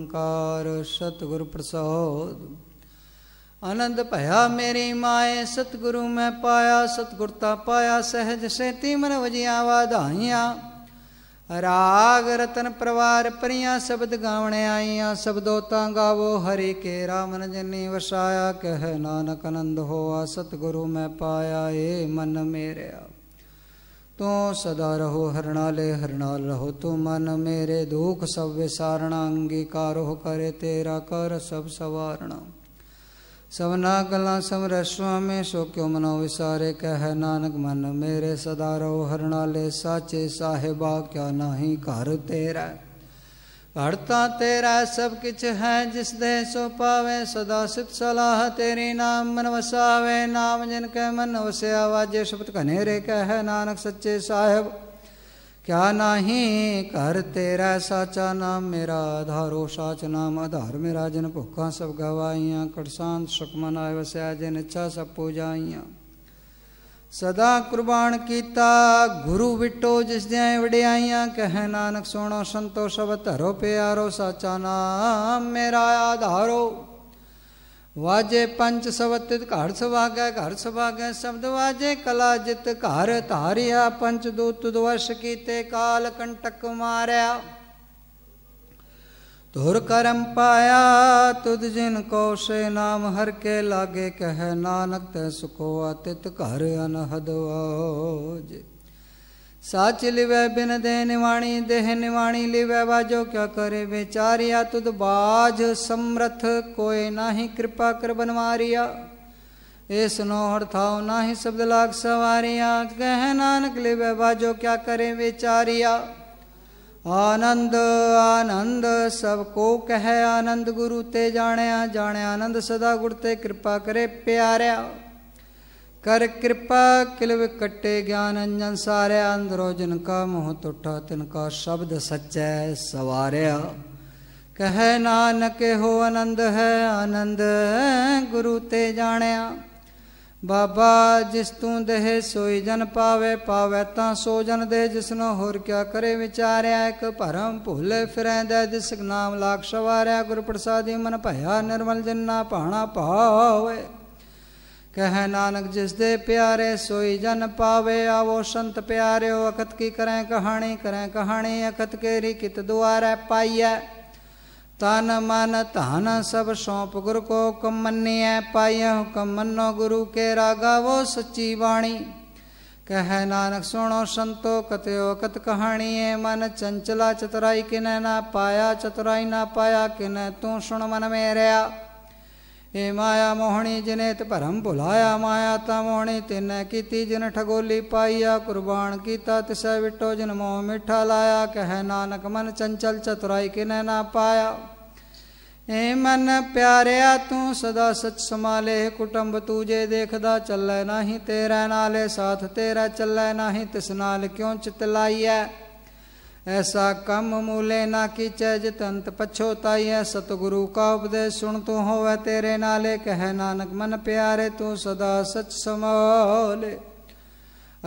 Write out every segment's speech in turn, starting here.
ओंकार सतगुरु प्रसाद आनंद भया मेरी माए सतगुरु मैं पाया सतगुरता पाया सहज सेती मन वजिया वाधाइया राग रतन प्रवार परिया शब्द गावने आईया शब्दो गावो हरि के रामन जनी वसाया कह नानक आनंद होआ सतगुरु मैं पाया ए मन मेरे आप तू सदा रहो हरणाले हरणाल रहो तू तो मन मेरे दुख सब विसारणा अंगीकार हो करे तेरा कर सब सब ना गला रसवा में सो क्यों मनो विसारे कह नानक मन मेरे सदा रहो हरणाले साचे साहेबा क्या नाही कर तेरा करता तेरा सब किच है जिस दे सो पावे सदा सित सलाह तेरी नाम मन वसावे नाम जिन कह मन वसे आवाजे शब्द कनेरे कह नानक सच्चे साहेब क्या नाही कर तेरा साचा नाम मेरा आधारो साच नाम आधार मेरा जिन भुखा सब गवाइयाँ कड़सांत सुख मनाए वसया जिन इच्छा सब पूजाइयाँ ਸਦਾ ਕੁਰਬਾਨ ਕੀਤਾ ਗੁਰੂ ਵਿਟੋ ਜਿਸ ਦੇ ਦਿਆਂ ਵਡਿਆਈਆਂ ਕਹਿ ਨਾਨਕ ਸੋਣੋ ਸੰਤੋ ਸਭ ਧਰੋ ਪਿਆਰੋ ਸਾਚਾ ਨਾਮ ਮੇਰਾ ਆਧਾਰੋ ਵਾਜੇ ਪੰਚ ਸਵਤਿ ਘੜ ਸਵਾਗੈ ਘਰ ਸਵਾਗੈ ਸ਼ਬਦ ਵਾਜੇ ਕਲਾ ਜਿਤ ਘਰ ਧਾਰਿਆ ਪੰਚ ਦੂਤ ਦਵਸ਼ ਕੀਤੇ ਕਾਲ ਕੰਟਕ ਮਾਰਿਆ तुर करम पाया तुद जिन को से नाम हर के लागे कह नानक तय सुखो अतित कर अनहद साच लिवे बिन दे निवाणी देह निवाणी लिवे बाजो क्या करे बेचारिया तुद बाज समरथ कोय नाही कृपा कर बनवारिया ए सुनो हड़थाओ नाही शब्द लाग सवारिया कह नानक लिवे बाजो क्या करे बेचारिया ਆਨੰਦ ਆਨੰਦ ਸਭ ਕੋ ਕਹੈ ਆਨੰਦ ਗੁਰੂ ਤੇ ਜਾਣਿਆ ਜਾਣਿਆ ਆਨੰਦ ਸਦਾ ਗੁਰ ਤੇ ਕਿਰਪਾ ਕਰੇ ਪਿਆਰਿਆ ਕਰ ਕਿਰਪਾ ਕਿਲਵ ਕੱਟੇ ਗਿਆਨ ਅੰਜਨ ਸਾਰਿਆ ਅੰਦਰੋ ਜਿਨ ਕਾ ਮੋਹ ਟੁੱਟਾ ਤਿਨ ਕਾ ਸ਼ਬਦ ਸਚੈ ਸਵਾਰਿਆ ਕਹੈ ਨਾਨਕ ਹੋ ਆਨੰਦ ਹੈ ਆਨੰਦ ਗੁਰੂ ਤੇ ਜਾਣਿਆ ਬਾਬਾ ਜਿਸ ਤੂੰ ਦੇਹ ਸੋਈ ਜਨ ਪਾਵੇ ਪਾਵੇ ਤਾਂ ਸੋ ਜਨ ਦੇ ਜਿਸਨੋ ਹੋਰ ਕਿਆ ਕਰੇ ਵਿਚਾਰਿਆ ਇੱਕ ਭਰਮ ਭੁੱਲੇ ਫਿਰੈਂਦਾ ਜਿਸ ਨਾਮ ਲਾਖ ਸਵਾਰਿਆ ਗੁਰ ਪ੍ਰਸਾਦਿ ਮਨ ਭਇਆ ਨਿਰਮਲ ਜਿਨਾ ਪਾਣਾ ਪਾਵੇ ਕਹੈ ਨਾਨਕ ਜਿਸ ਦੇ ਪਿਆਰੇ ਸੋਈ ਜਨ ਪਾਵੇ ਆਵੋ ਸੰਤ ਪਿਆਰਿਓ ਅਕਤ ਕੀ ਕਰੈ ਕਹਾਣੀ ਕਰੈ ਕਹਾਣੀ ਅਕਤ ਕੇਰੀ ਕਿਤ ਦੁਆਰੈ ਪਾਈਐ ਤਨ ਮਨ ਧਨ ਸਭ ਸੌਂਪ ਗੁਰ ਕੋ ਹੁਕਮ ਮੰਨਿਐ ਪਾਇਆ ਹੁਕਮ ਮੰਨੋ ਗੁਰੂ ਕੇ ਰਾਗਾਵੋ ਸੱਚੀ ਬਾਣੀ ਕਹੈ ਨਾਨਕ ਸੁਣੋ ਸੰਤੋ ਕਤਿਓ ਕਤ ਕਹਾਣੀ ਏ ਮਨ ਚੰਚਲਾ ਚਤਰਾਈ ਕਿਨੈ ਨਾ ਪਾਇਆ ਚਤਰਾਈ ਨਾ ਪਾਇਆ ਕਿਨੈ ਤੂੰ ਸੁਣ ਮਨ ਮੇਰਿਆ ਏ ਮਾਇਆ ਮੋਹਣੀ ਜਿਨੇ ਤੇ ਭਰਮ ਭੁਲਾਇਆ ਮਾਇਆ ਤਾ ਮੋਹਣੀ ਤਿਨੈ ਕੀਤੀ ਜਿਨ ਠਗੋਲੀ ਪਾਈਆ ਕੁਰਬਾਨ ਕੀਤਾ ਤਿਸੈ ਵਿਟੋ ਜਨ ਮੋਹ ਮਿੱਠਾ ਲਾਇਆ ਕਹਿ ਨਾਨਕ ਮਨ ਚੰਚਲ ਚਤੁਰਾਈ ਕਿਨੈ ਨਾ ਪਾਇਆ ਏ ਮਨ ਪਿਆਰਿਆ ਤੂੰ ਸਦਾ ਸਚ ਸਮਾਲੇ ਕੁਟੰਬ ਤੂਜੇ ਦੇਖਦਾ ਚੱਲੈ ਨਾਹੀ ਤੇਰਾ ਨਾਲੇ ਸਾਥ ਤੇਰਾ ਚੱਲੈ ਨਾਹੀ ਤਿਸ ਨਾਲ ਕਿਉਂ ਚਿਤ ਲਾਈਐ ऐसा कम मूले ना की चैज तंत पछोताई है सतगुरु का उपदेश सुन तू हो वह तेरे नाले कह नानक मन प्यारे तू सदा सच समोले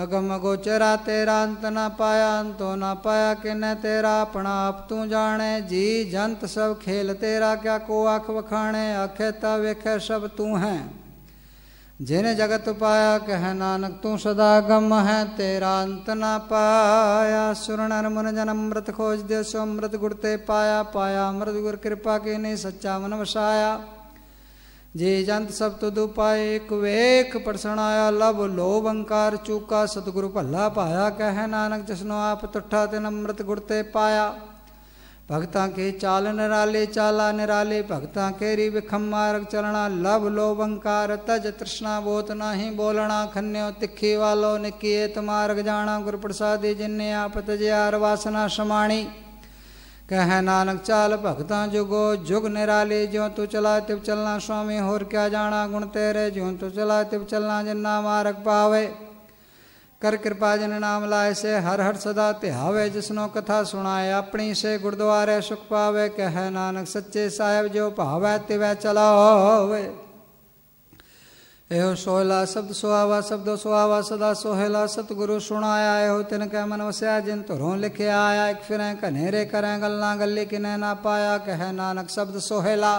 अगम गोचरा तेरा अंत ना पाया अंतो ना पाया कि न तेरा अपना आप तू जाने जी जंत सब खेल तेरा क्या को आख बखाणे आखे तब सब तू है ਜਿਨ ਜਗਤ ਪਾਇਆ ਕਹਿ ਨਾਨਕ ਤੂੰ ਸਦਾ ਗਮ ਹੈ ਤੇਰਾ ਅੰਤ ਨਾ ਪਾਇਆ ਸੁਰਨ ਅਰਮਨ ਜਨ ਅੰਮ੍ਰਿਤ ਖੋਜ ਦੇ ਸੋ ਅੰਮ੍ਰਿਤ ਗੁਰ ਤੇ ਪਾਇਆ ਪਾਇਆ ਅੰਮ੍ਰਿਤ ਗੁਰ ਕਿਰਪਾ ਕੇ ਨੇ ਸੱਚਾ ਮਨ ਵਸਾਇਆ ਜੇ ਜੰਤ ਸਭ ਤੁਧ ਉਪਾਏ ਇੱਕ ਵੇਖ ਪਰਸਣ ਆਇਆ ਲਭ ਲੋਭ ਅੰਕਾਰ ਚੂਕਾ ਸਤਿਗੁਰ ਭੱਲਾ ਪਾਇਆ ਕਹਿ ਨਾਨਕ ਜਿਸਨੋ ਆਪ ਤੁਠਾ ਤੇ ਅੰਮ੍ਰਿਤ ਗੁਰ ਤੇ ਪਾਇਆ भगता के चाल निराले चाला निराले भगता के रि विखम मारक लभ लभ लोभंकार तज तृष्णा बोत ही बोलना खन्यो तिखी वालो निकिए मारग जाना गुरु प्रसाद जिन्ने आप तजयार वासना समाणी कह नानक चाल भगता जुगो जुग निराले ज्यो तू चला तिव चलना स्वामी होर क्या जाना गुण तेरे ज्यो तू चला तिव चलना जिन्ना मारक पावे ਕਰ ਕਿਰਪਾ ਜਨ ਨਾਮ ਲਾਇ ਸੇ ਹਰ ਹਰ ਸਦਾ ਧਿਆਵੇ ਜਿਸਨੋ ਕਥਾ ਸੁਣਾਏ ਆਪਣੀ ਸੇ ਗੁਰਦੁਆਰੇ ਸੁਖ ਪਾਵੇ ਕਹਿ ਨਾਨਕ ਸੱਚੇ ਸਾਹਿਬ ਜੋ ਭਾਵੈ ਤਿਵੈ ਚਲਾਵੇ एहो सोहेला शब्द सुहावा शब्द सुहावा सदा सोहेला सतगुरु सुनाया एहो तिन कै मन वसया जिन तुरों लिखे आया एक फिरें कनेरे करें गल्ला गली किने ना पाया कह नानक शब्द सोहेला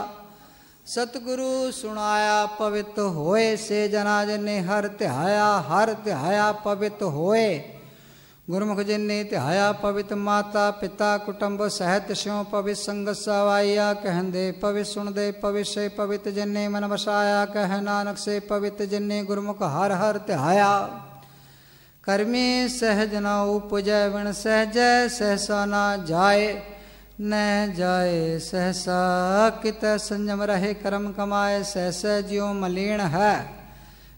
सतगुरु सुनाया पवित होए से जनाज ने हर त्याया हर त्याया पवित होए गुरुमुख जी ने त्याया पवित माता पिता कुटुंब सहत स्यों पवित संगत सवाइया कहन दे पवित सुन दे पवित से पवित जिन्ने मन वसाया कह नानक से पवित जिन्ने गुरमुख हर हर त्याया कर्मी सहज न उपजय विण सहजय सहसा ना जाए न जाए सहसा कित संयम रहे कर्म कमाए सहस ज्यो मलिन है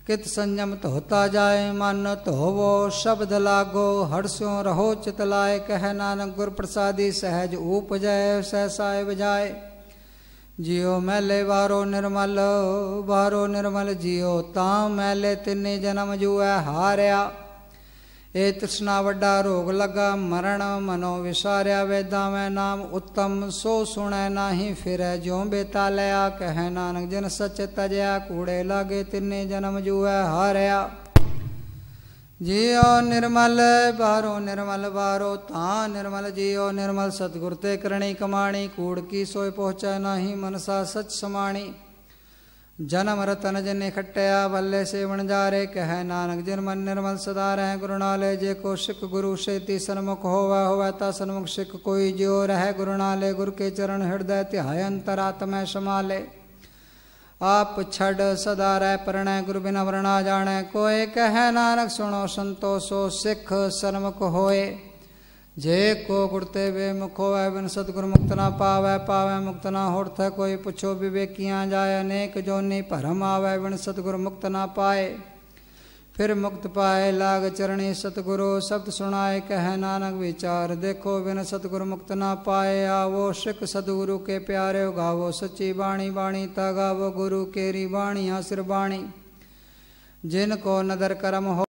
कित संयम तो होता जाए मन तो होवो शब्द लागो हर्षो रहो चित लाए कह नानक गुर प्रसादी सहज ऊप जय सहसाए बजाए जियो मैले बारो निर्मल वारो निर्मल जियो ताम मैले तिन्नी जन्म जुए हारया ਇਹ ਤ੍ਰਿਸ਼ਨਾ ਵੱਡਾ ਰੋਗ ਲੱਗਾ ਮਰਨ ਮਨੋ ਵਿਸਾਰਿਆ ਵੇਦਾਂ ਮੈਂ ਨਾਮ ਉੱਤਮ ਸੋ ਸੁਣੈ ਨਾਹੀ ਫਿਰੈ ਜਿਉ ਬੇਤਾ ਲਿਆ ਕਹਿ ਨਾਨਕ ਜਨ ਸਚ ਤਜਿਆ ਕੂੜੇ ਲਾਗੇ ਤਿੰਨੇ ਜਨਮ ਜੂਐ ਹਾਰਿਆ ਜੀਓ ਨਿਰਮਲ ਬਾਰੋ ਨਿਰਮਲ ਬਾਰੋ ਤਾਂ ਨਿਰਮਲ ਜੀਓ ਨਿਰਮਲ ਸਤਗੁਰ ਤੇ ਕਰਣੀ ਕਮਾਣੀ ਕੂੜ ਕੀ ਸੋਇ ਪਹੁੰਚੈ ਨਾਹੀ ਮਨਸਾ ਸਚ ਸਮਾਣੀ रतन जन इकट्ठया बल्ले से वणजारे कह नानक जिन मन निर्मल सदा रह गुरुनाले जे को सिख गुरु ती सन्मुख वह हो ता सन्मुख सिख कोई ज्यो रह गुरुनाले गुरु के चरण हृदय तिहाय आत्मय समाले आप छड़ सदा रह प्रणय गुरु बिना वरणा जाने कोय कह नानक सुनो संतोषो सिख सन्मुख होए जे को गुड़ते वे मुखो वै बिन सदगुरु मुक्त ना पावै पावै मुक्त ना होठ कोई पुछो विवेकिया जाय अनेक जोनी परम आवै बिन सतगुरु मुक्त ना पाए फिर मुक्त पाए लाग चरणी सतगुरु शब्द सुनाए कह नानक विचार देखो बिन सतगुरु मुक्त ना पाए आवो सिख सदगुरु के प्यारे गावो सच्ची बाणी बाणी ता गुरु केरी बाणी आसिर बाणी जिनको नदर करम हो